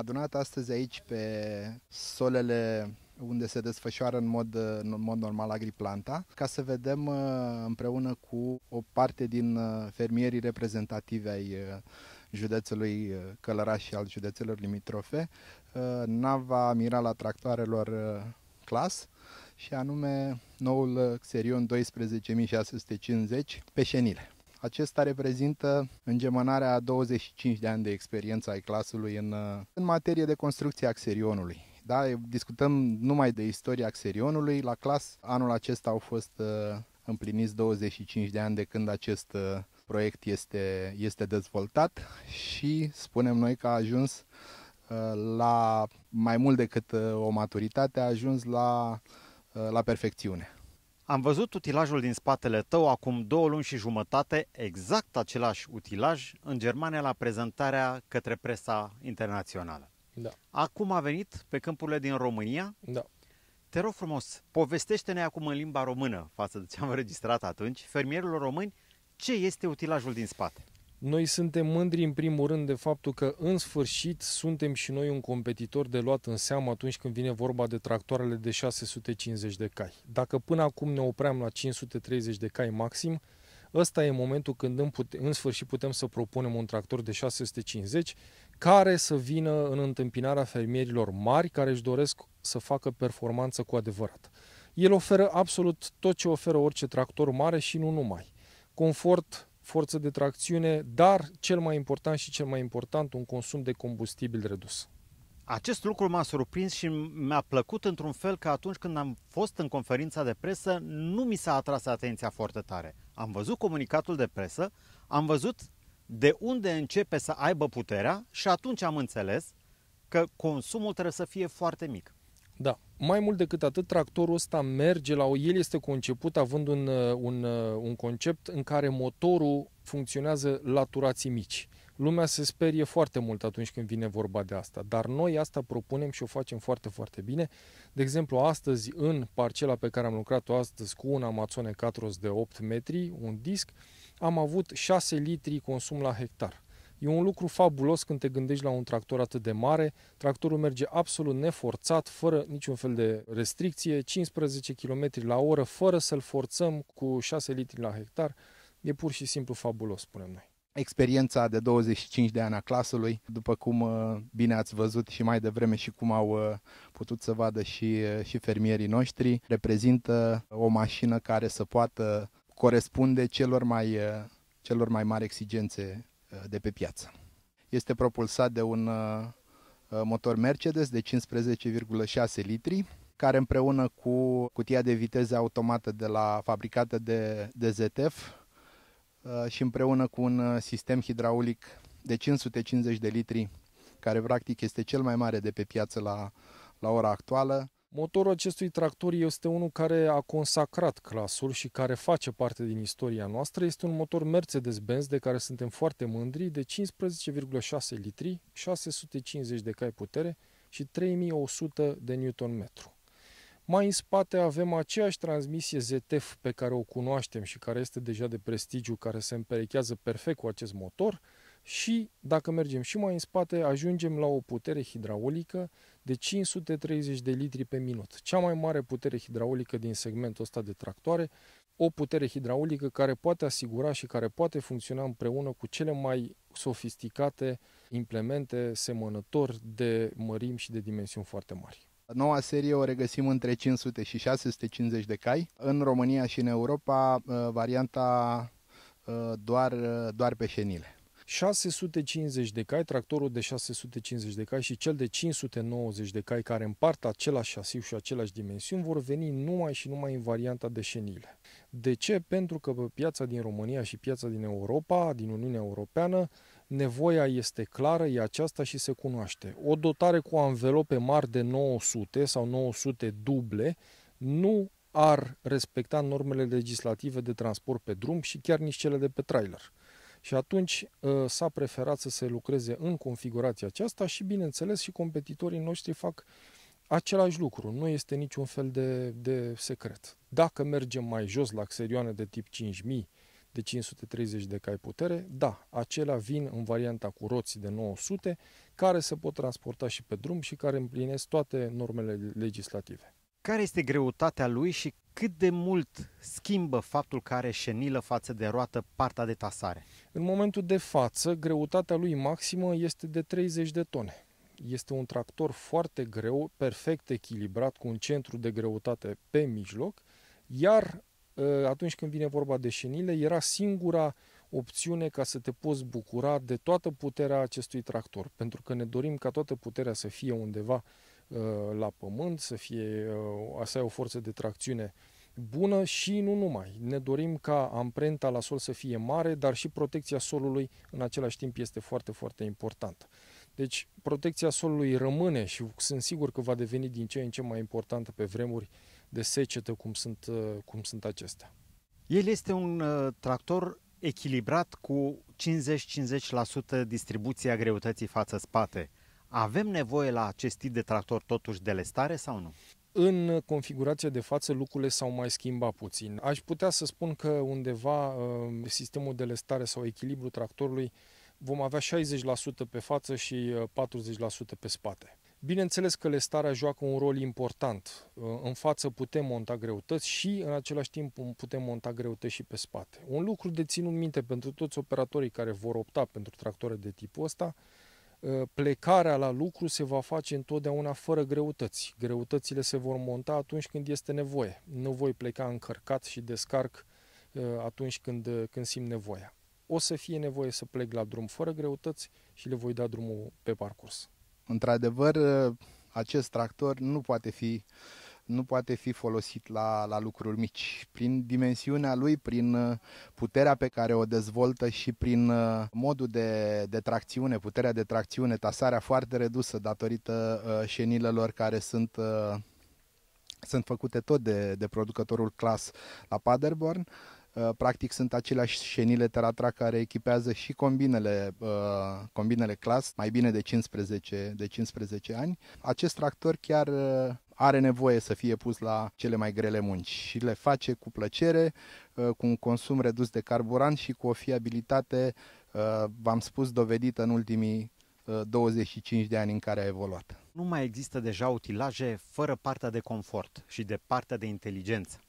adunat astăzi aici pe solele unde se desfășoară în mod, în mod normal agriplanta, ca să vedem uh, împreună cu o parte din uh, fermierii reprezentative ai uh, județului Călăraș și al județelor limitrofe, nava mirala tractoarelor clas și anume noul Xerion 12650 pe șenile. Acesta reprezintă îngemânarea a 25 de ani de experiență ai clasului în, uh, în materie de construcție axerionului. Da, discutăm numai de istoria axerionului. La clas anul acesta au fost uh, împliniți 25 de ani de când acest uh, proiect este, este dezvoltat și spunem noi că a ajuns la mai mult decât o maturitate, a ajuns la, la perfecțiune. Am văzut utilajul din spatele tău acum două luni și jumătate, exact același utilaj, în Germania la prezentarea către presa internațională. Da. Acum a venit pe câmpurile din România. Da. Te rog frumos, povestește-ne acum în limba română, față de ce am înregistrat atunci, fermierilor români, ce este utilajul din spate? Noi suntem mândri în primul rând de faptul că în sfârșit suntem și noi un competitor de luat în seamă atunci când vine vorba de tractoarele de 650 de cai. Dacă până acum ne opream la 530 de cai maxim, ăsta e momentul când în, pute- în sfârșit putem să propunem un tractor de 650 care să vină în întâmpinarea fermierilor mari care își doresc să facă performanță cu adevărat. El oferă absolut tot ce oferă orice tractor mare și nu numai. Confort, forță de tracțiune, dar cel mai important și cel mai important, un consum de combustibil redus. Acest lucru m-a surprins și mi-a plăcut într-un fel că atunci când am fost în conferința de presă, nu mi s-a atras atenția foarte tare. Am văzut comunicatul de presă, am văzut de unde începe să aibă puterea și atunci am înțeles că consumul trebuie să fie foarte mic. Da. Mai mult decât atât, tractorul ăsta merge la... o El este conceput având un, uh, un, uh, un concept în care motorul funcționează la turații mici. Lumea se sperie foarte mult atunci când vine vorba de asta, dar noi asta propunem și o facem foarte, foarte bine. De exemplu, astăzi, în parcela pe care am lucrat-o astăzi cu un Amazone 4 de 8 metri, un disc, am avut 6 litri consum la hectar. E un lucru fabulos când te gândești la un tractor atât de mare. Tractorul merge absolut neforțat, fără niciun fel de restricție, 15 km la oră, fără să-l forțăm cu 6 litri la hectar. E pur și simplu fabulos, spunem noi. Experiența de 25 de ani a clasului, după cum uh, bine ați văzut și mai devreme și cum au uh, putut să vadă și, uh, și fermierii noștri, reprezintă o mașină care să poată corespunde celor mai, celor mai mari exigențe Eh, de pe piață. Este propulsat de un eh, eh, motor Mercedes de 15,6 litri, care împreună cu cutia de viteze automată de la fabricată de DZF și împreună cu un sistem hidraulic de 550 de litri, care practic este cel mai mare de pe piață la, la ora actuală, Motorul acestui tractor este unul care a consacrat clasul și care face parte din istoria noastră. Este un motor Mercedes-Benz de care suntem foarte mândri, de 15,6 litri, 650 de cai putere și 3100 de Nm. Mai în spate avem aceeași transmisie ZF pe care o cunoaștem și care este deja de prestigiu, care se împerechează perfect cu acest motor și dacă mergem și mai în spate ajungem la o putere hidraulică de 530 de litri pe minut. Cea mai mare putere hidraulică din segmentul ăsta de tractoare, o putere hidraulică care poate asigura și care poate funcționa împreună cu cele mai sofisticate implemente semănători de mărim și de dimensiuni foarte mari. Noua serie o regăsim între 500 și 650 de cai. În România și în Europa, uh, varianta uh, doar, uh, doar pe șenile. 650 de cai, tractorul de 650 de cai și cel de 590 de cai care împart același șasiu și același dimensiuni vor veni numai și numai în varianta de șenile. De ce? Pentru că pe piața din România și piața din Europa, din Uniunea Europeană, nevoia este clară, e aceasta și se cunoaște. O dotare cu anvelope mari de 900 sau 900 duble nu ar respecta normele legislative de transport pe drum și chiar nici cele de pe trailer. Și atunci ă, s-a preferat să se lucreze în configurația aceasta și, bineînțeles, și competitorii noștri fac același lucru. Nu este niciun fel de, de secret. Dacă mergem mai jos la serioane de tip 5000, de 530 de cai putere, da, acelea vin în varianta cu roții de 900, care se pot transporta și pe drum și care împlinesc toate normele legislative care este greutatea lui și cât de mult schimbă faptul că are șenilă față de roată partea de tasare? În momentul de față, greutatea lui maximă este de 30 de tone. Este un tractor foarte greu, perfect echilibrat, cu un centru de greutate pe mijloc, iar ă, atunci când vine vorba de șenile, era singura opțiune ca să te poți bucura de toată puterea acestui tractor, pentru că ne dorim ca toată puterea să fie undeva Uh, la pământ, să fie, uh, să ai o forță de tracțiune bună și nu numai. Ne dorim ca amprenta la sol să fie mare, dar și protecția solului în același timp este foarte, foarte importantă. Deci protecția solului rămâne și sunt sigur că va deveni din ce în ce mai importantă pe vremuri de secetă cum sunt, uh, cum sunt acestea. El este un tractor echilibrat cu 50-50% distribuția greutății față-spate. Avem nevoie la acest tip de tractor totuși de lestare sau nu? În configurația de față lucrurile s-au mai schimbat puțin. Aș putea să spun că undeva uh, sistemul de lestare sau echilibru tractorului vom avea 60% pe față și 40% uh, pe spate. Bineînțeles că lestarea joacă un rol important. Uh, în față putem monta greutăți și în același timp putem monta greutăți și pe spate. Un lucru de ținut minte pentru toți operatorii care vor opta pentru tractoare de tipul ăsta Ă, plecarea la lucru se va face întotdeauna fără greutăți. Greutățile se vor monta atunci când este nevoie. Nu voi pleca încărcat și descarc ă, atunci când, când simt nevoia. O să fie nevoie să plec la drum fără greutăți și le voi da drumul pe parcurs. Într-adevăr, ă, acest tractor nu poate fi nu poate fi folosit la, la lucruri mici. Prin dimensiunea lui, prin uh, puterea pe care o dezvoltă și prin uh, modul de, de tracțiune, puterea de tracțiune, tasarea foarte redusă datorită uh, șenilelor care sunt sunt făcute tot de, de producătorul clas la Paderborn. Practic sunt aceleași șenile Teratra care echipează și combinele, combinele clas, mai bine de 15, de 15 ani. Acest tractor chiar are nevoie să fie pus la cele mai grele munci și le face cu plăcere, uh, cu un consum redus de carburant și cu o fiabilitate, uh, v-am spus, dovedită în ultimii 25 uh, de ani în care a evoluat. Nu mai există deja utilaje fără partea de confort și de partea de inteligență.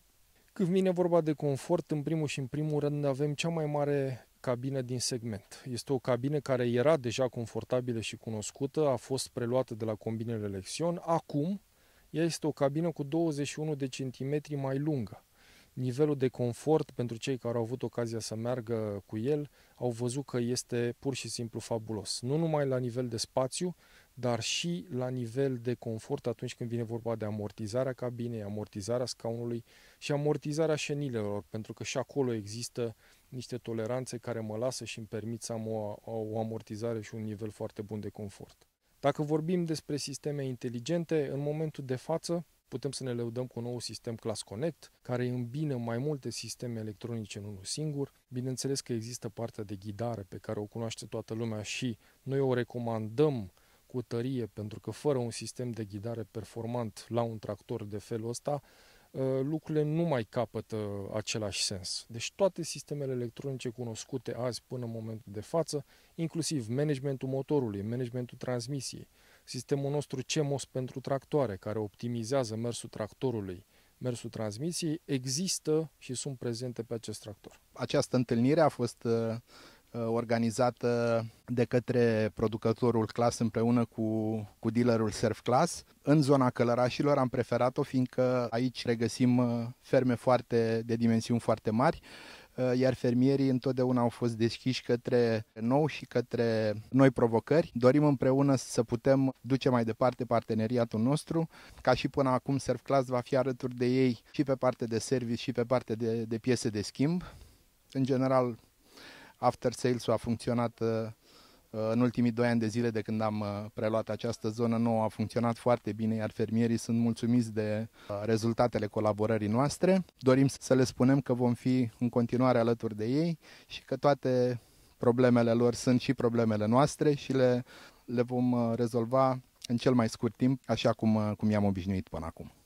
Când vine vorba de confort, în primul și în primul rând avem cea mai mare cabină din segment. Este o cabină care era deja confortabilă și cunoscută, a fost preluată de la combinele Lexion. Acum, ea este o cabină cu 21 de centimetri mai lungă. Nivelul de confort pentru cei care au avut ocazia să meargă cu el au văzut că este pur și simplu fabulos. Nu numai la nivel de spațiu, dar și la nivel de confort atunci când vine vorba de amortizarea cabinei, amortizarea scaunului și amortizarea șenilelor, pentru că și acolo există niște toleranțe care mă lasă și îmi permit să am o, o amortizare și un nivel foarte bun de confort. Dacă vorbim despre sisteme inteligente, în momentul de față putem să ne lăudăm cu un nou sistem Class Connect, care îmbină mai multe sisteme electronice în unul singur. Bineînțeles că există partea de ghidare pe care o cunoaște toată lumea și noi o recomandăm cu tărie, pentru că fără un sistem de ghidare performant la un tractor de felul ăsta, Uh, lucrurile nu mai capătă același sens. Deci toate sistemele electronice cunoscute azi până în momentul de față, inclusiv managementul motorului, managementul transmisiei, sistemul nostru CMOS pentru tractoare, care optimizează mersul tractorului, mersul transmisiei, există și sunt prezente pe acest tractor. Această întâlnire a fost uh, Uh, organizată de către producătorul Class împreună cu, cu dealerul Surf Class. În zona călărașilor am preferat-o fiindcă aici regăsim uh, ferme foarte de dimensiuni foarte mari, uh, iar fermierii întotdeauna au fost deschiși către nou și către noi provocări. Dorim împreună să putem duce mai departe parteneriatul nostru, ca și până acum Class va fi alături de ei și pe parte de service și pe parte de, de piese de schimb. În general, after sales-ul a funcționat uh, uh, în ultimii doi ani de zile de când am uh, preluat această zonă nouă a funcționat foarte bine, iar fermierii sunt mulțumiți de rezultatele colaborării noastre. Dorim să le spunem că vom fi în continuare alături de ei și că toate problemele lor sunt și problemele noastre și le, le vom rezolva în cel mai scurt timp, așa cum, cum i-am obișnuit până acum.